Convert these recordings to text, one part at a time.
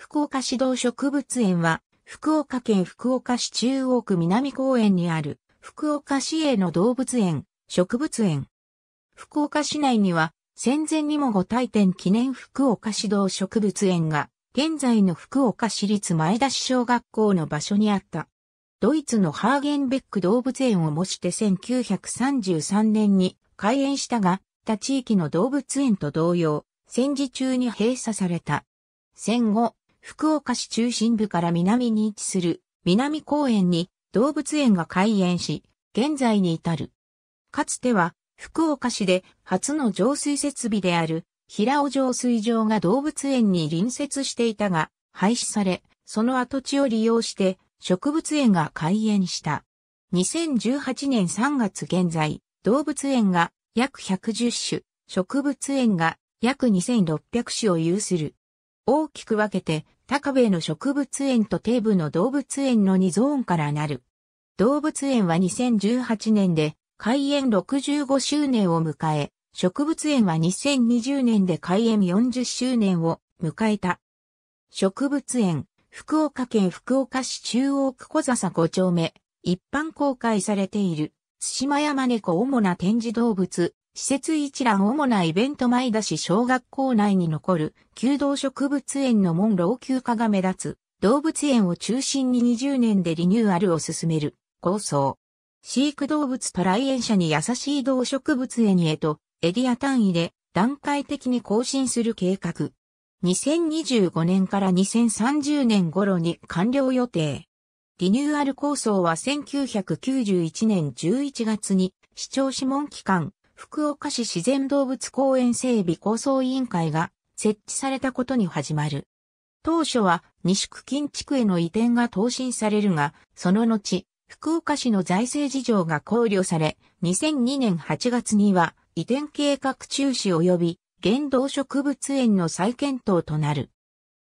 福岡市動植物園は、福岡県福岡市中央区南公園にある、福岡市営の動物園、植物園。福岡市内には、戦前にもご体転記念福岡市動植物園が、現在の福岡市立前田市小学校の場所にあった。ドイツのハーゲンベック動物園を模して1933年に開園したが、他地域の動物園と同様、戦時中に閉鎖された。戦後、福岡市中心部から南に位置する南公園に動物園が開園し、現在に至る。かつては福岡市で初の浄水設備である平尾浄水場が動物園に隣接していたが廃止され、その跡地を利用して植物園が開園した。2018年3月現在、動物園が約110種、植物園が約2600種を有する。大きく分けて、高部の植物園と低部の動物園の2ゾーンからなる。動物園は2018年で開園65周年を迎え、植物園は2020年で開園40周年を迎えた。植物園、福岡県福岡市中央区小笹5丁目、一般公開されている、津島山猫主な展示動物、施設一覧主なイベント前田市小学校内に残る、旧道植物園の門老朽化が目立つ、動物園を中心に20年でリニューアルを進める、構想。飼育動物と来園者に優しい動植物園へと、エリア単位で段階的に更新する計画。2025年から2030年頃に完了予定。リニューアル構想は1991年11月に市長諮問機関福岡市自然動物公園整備構想委員会が設置されたことに始まる。当初は西区近地区への移転が答申されるが、その後、福岡市の財政事情が考慮され、2002年8月には移転計画中止及び原動植物園の再検討となる。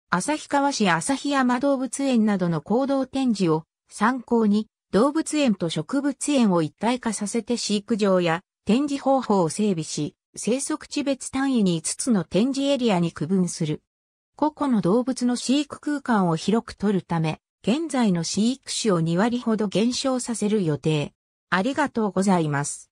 旭川市旭山動物園などの行動展示を参考に動物園と植物園を一体化させて飼育場や展示方法を整備し、生息地別単位に5つの展示エリアに区分する。個々の動物の飼育空間を広く取るため、現在の飼育種を2割ほど減少させる予定。ありがとうございます。